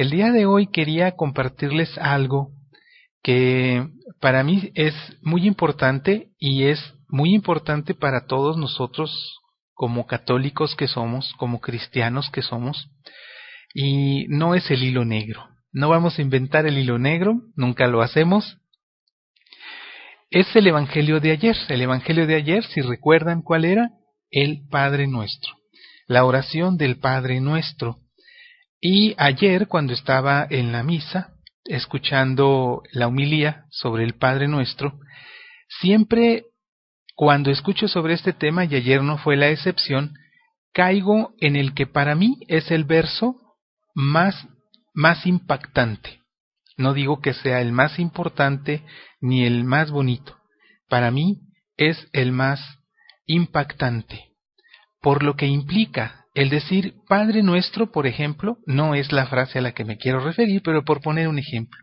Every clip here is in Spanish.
El día de hoy quería compartirles algo que para mí es muy importante y es muy importante para todos nosotros como católicos que somos, como cristianos que somos, y no es el hilo negro. No vamos a inventar el hilo negro, nunca lo hacemos. Es el Evangelio de ayer. El Evangelio de ayer, si recuerdan cuál era, el Padre Nuestro. La oración del Padre Nuestro. Y ayer, cuando estaba en la misa, escuchando la humilía sobre el Padre Nuestro, siempre cuando escucho sobre este tema, y ayer no fue la excepción, caigo en el que para mí es el verso más, más impactante. No digo que sea el más importante ni el más bonito. Para mí es el más impactante, por lo que implica el decir Padre nuestro, por ejemplo, no es la frase a la que me quiero referir, pero por poner un ejemplo.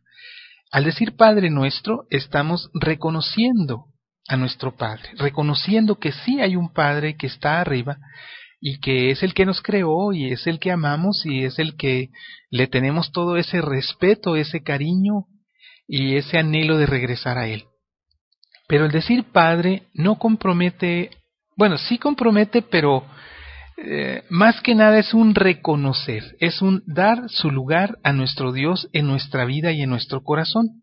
Al decir Padre nuestro, estamos reconociendo a nuestro Padre, reconociendo que sí hay un Padre que está arriba y que es el que nos creó y es el que amamos y es el que le tenemos todo ese respeto, ese cariño y ese anhelo de regresar a Él. Pero el decir Padre no compromete, bueno, sí compromete, pero eh, más que nada es un reconocer, es un dar su lugar a nuestro Dios en nuestra vida y en nuestro corazón.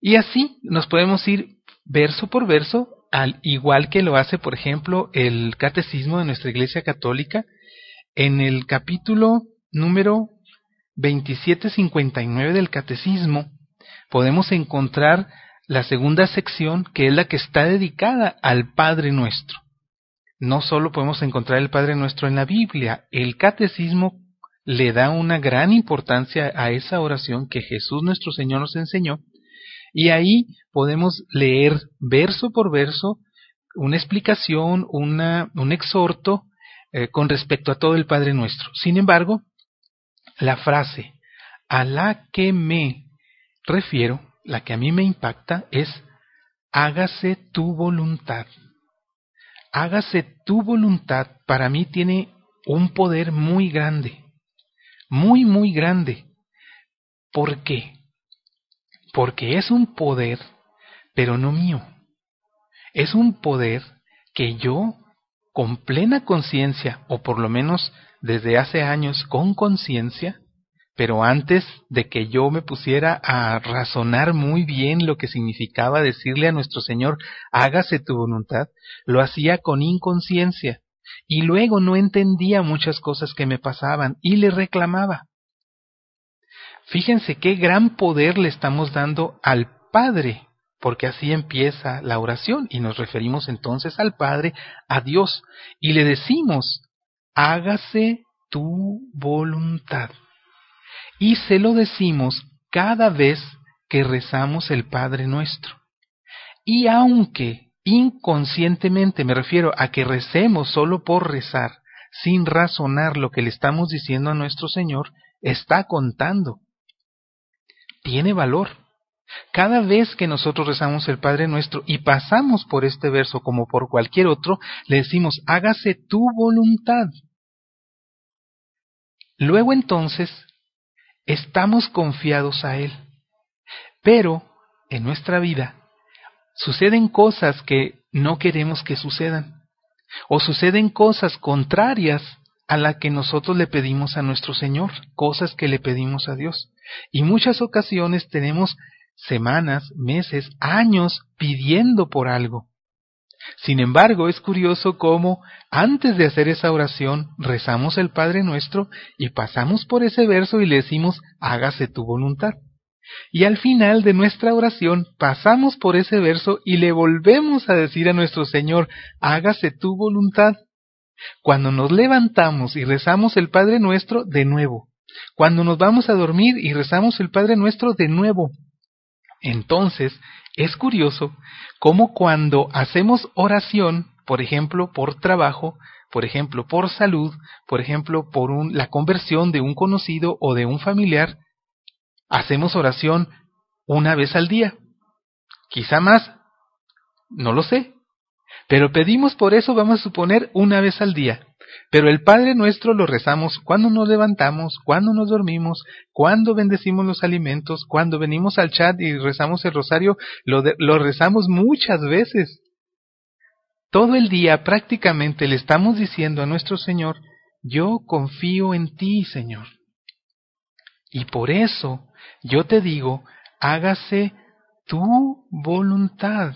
Y así nos podemos ir verso por verso, al igual que lo hace, por ejemplo, el catecismo de nuestra Iglesia Católica en el capítulo número 2759 del catecismo. Podemos encontrar la segunda sección que es la que está dedicada al Padre Nuestro no solo podemos encontrar el Padre Nuestro en la Biblia, el catecismo le da una gran importancia a esa oración que Jesús nuestro Señor nos enseñó, y ahí podemos leer verso por verso una explicación, una, un exhorto eh, con respecto a todo el Padre Nuestro. Sin embargo, la frase a la que me refiero, la que a mí me impacta, es hágase tu voluntad hágase tu voluntad, para mí tiene un poder muy grande, muy, muy grande. ¿Por qué? Porque es un poder, pero no mío. Es un poder que yo, con plena conciencia, o por lo menos desde hace años con conciencia, pero antes de que yo me pusiera a razonar muy bien lo que significaba decirle a nuestro Señor, hágase tu voluntad, lo hacía con inconsciencia, y luego no entendía muchas cosas que me pasaban, y le reclamaba. Fíjense qué gran poder le estamos dando al Padre, porque así empieza la oración, y nos referimos entonces al Padre, a Dios, y le decimos, hágase tu voluntad y se lo decimos cada vez que rezamos el Padre nuestro. Y aunque inconscientemente me refiero a que recemos solo por rezar, sin razonar lo que le estamos diciendo a nuestro Señor, está contando. Tiene valor. Cada vez que nosotros rezamos el Padre nuestro y pasamos por este verso como por cualquier otro, le decimos, hágase tu voluntad. Luego entonces estamos confiados a Él. Pero en nuestra vida suceden cosas que no queremos que sucedan, o suceden cosas contrarias a la que nosotros le pedimos a nuestro Señor, cosas que le pedimos a Dios. Y muchas ocasiones tenemos semanas, meses, años pidiendo por algo, sin embargo, es curioso cómo antes de hacer esa oración rezamos el Padre nuestro y pasamos por ese verso y le decimos, hágase tu voluntad. Y al final de nuestra oración pasamos por ese verso y le volvemos a decir a nuestro Señor, hágase tu voluntad. Cuando nos levantamos y rezamos el Padre nuestro de nuevo. Cuando nos vamos a dormir y rezamos el Padre nuestro de nuevo. Entonces, es curioso cómo cuando hacemos oración, por ejemplo, por trabajo, por ejemplo, por salud, por ejemplo, por la conversión de un conocido o de un familiar, hacemos oración una vez al día. Quizá más, no lo sé, pero pedimos por eso, vamos a suponer, una vez al día. Pero el Padre nuestro lo rezamos cuando nos levantamos, cuando nos dormimos, cuando bendecimos los alimentos, cuando venimos al chat y rezamos el rosario, lo, rezamos muchas veces. Todo el día prácticamente le estamos diciendo a nuestro Señor, yo confío en ti, Señor. Y por eso yo te digo, hágase tu voluntad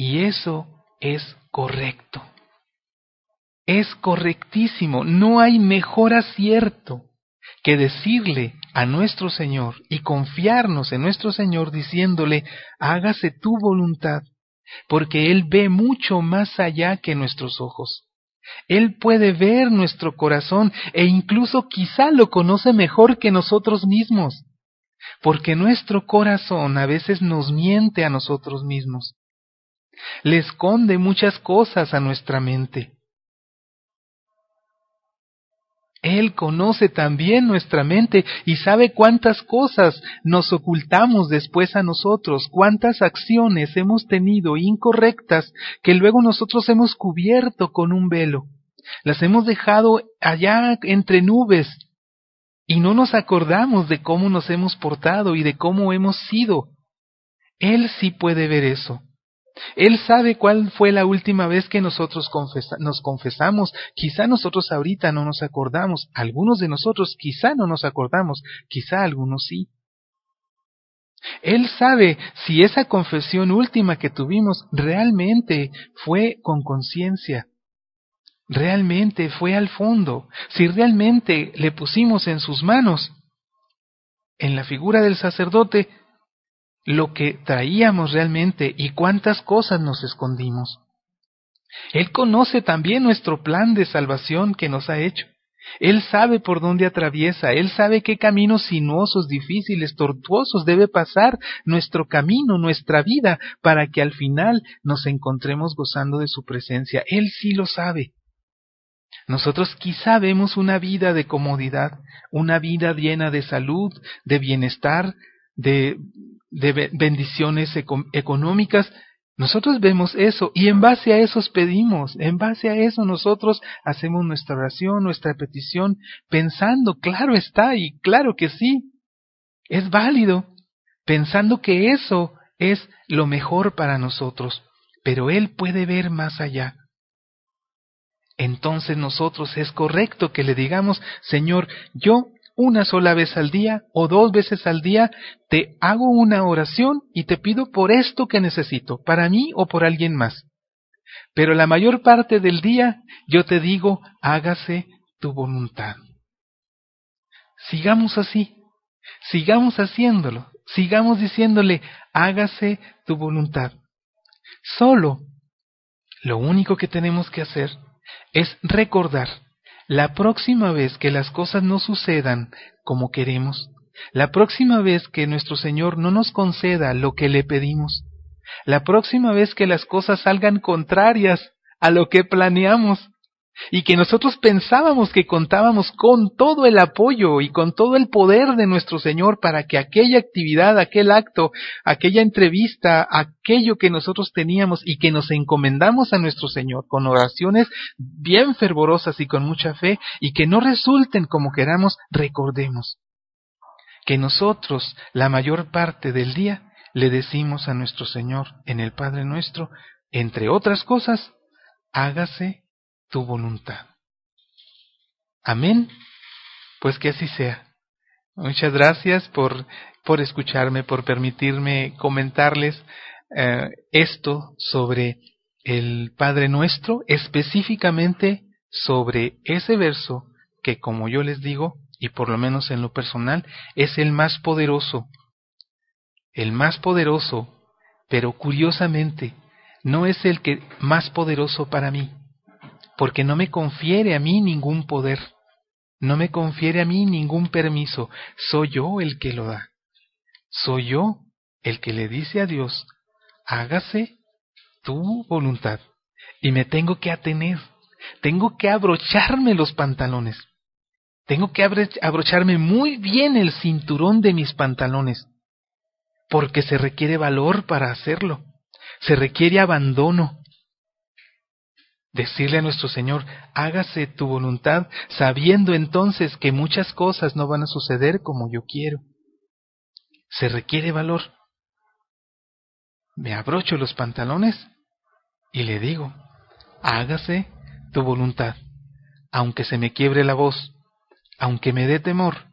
y eso es correcto. Es correctísimo, no hay mejor acierto que decirle a nuestro Señor y confiarnos en nuestro Señor diciéndole, hágase tu voluntad, porque Él ve mucho más allá que nuestros ojos. Él puede ver nuestro corazón e incluso quizá lo conoce mejor que nosotros mismos, porque nuestro corazón a veces nos miente a nosotros mismos le esconde muchas cosas a nuestra mente. Él conoce también nuestra mente y sabe cuántas cosas nos ocultamos después a nosotros, cuántas acciones hemos tenido incorrectas que luego nosotros hemos cubierto con un velo. Las hemos dejado allá entre nubes y no nos acordamos de cómo nos hemos portado y de cómo hemos sido. Él sí puede ver eso. Él sabe cuál fue la última vez que nosotros nos confesamos. Quizá nosotros ahorita no nos acordamos. Algunos de nosotros quizá no nos acordamos. Quizá algunos sí. Él sabe si esa confesión última que tuvimos realmente fue con conciencia. Realmente fue al fondo. Si realmente le pusimos en sus manos. En la figura del sacerdote lo que traíamos realmente y cuántas cosas nos escondimos. Él conoce también nuestro plan de salvación que nos ha hecho. Él sabe por dónde atraviesa, Él sabe qué caminos sinuosos, difíciles, tortuosos debe pasar nuestro camino, nuestra vida, para que al final nos encontremos gozando de su presencia. Él sí lo sabe. Nosotros quizá vemos una vida de comodidad, una vida llena de salud, de bienestar, de de bendiciones económicas. Nosotros vemos eso y en base a eso pedimos, en base a eso nosotros hacemos nuestra oración, nuestra petición, pensando, claro está y claro que sí, es válido, pensando que eso es lo mejor para nosotros, pero Él puede ver más allá. Entonces nosotros es correcto que le digamos, Señor, yo una sola vez al día o dos veces al día, te hago una oración y te pido por esto que necesito, para mí o por alguien más. Pero la mayor parte del día yo te digo, hágase tu voluntad. Sigamos así, sigamos haciéndolo, sigamos diciéndole, hágase tu voluntad. Solo lo único que tenemos que hacer es recordar la próxima vez que las cosas no sucedan como queremos, la próxima vez que nuestro Señor no nos conceda lo que le pedimos, la próxima vez que las cosas salgan contrarias a lo que planeamos, y que nosotros pensábamos que contábamos con todo el apoyo y con todo el poder de nuestro Señor para que aquella actividad, aquel acto, aquella entrevista, aquello que nosotros teníamos y que nos encomendamos a nuestro Señor con oraciones bien fervorosas y con mucha fe y que no resulten como queramos, recordemos que nosotros la mayor parte del día le decimos a nuestro Señor en el Padre nuestro, entre otras cosas, hágase tu voluntad. Amén. Pues que así sea. Muchas gracias por, por escucharme, por permitirme comentarles eh, esto sobre el Padre Nuestro, específicamente sobre ese verso que, como yo les digo, y por lo menos en lo personal, es el más poderoso. El más poderoso, pero curiosamente, no es el que más poderoso para mí porque no me confiere a mí ningún poder, no me confiere a mí ningún permiso, soy yo el que lo da, soy yo el que le dice a Dios, hágase tu voluntad, y me tengo que atener, tengo que abrocharme los pantalones, tengo que abrocharme muy bien el cinturón de mis pantalones, porque se requiere valor para hacerlo, se requiere abandono, Decirle a nuestro Señor, hágase tu voluntad, sabiendo entonces que muchas cosas no van a suceder como yo quiero. Se requiere valor. Me abrocho los pantalones y le digo, hágase tu voluntad, aunque se me quiebre la voz, aunque me dé temor,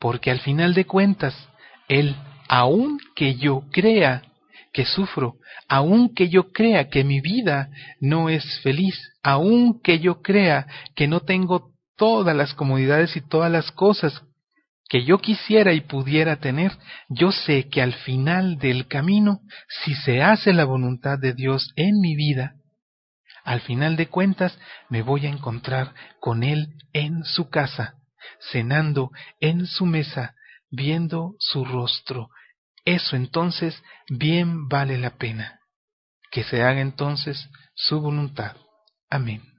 porque al final de cuentas, Él, aun que yo crea que sufro, aunque yo crea que mi vida no es feliz, aunque yo crea que no tengo todas las comodidades y todas las cosas que yo quisiera y pudiera tener, yo sé que al final del camino, si se hace la voluntad de Dios en mi vida, al final de cuentas me voy a encontrar con Él en su casa, cenando en su mesa, viendo su rostro, eso entonces bien vale la pena. Que se haga entonces su voluntad. Amén.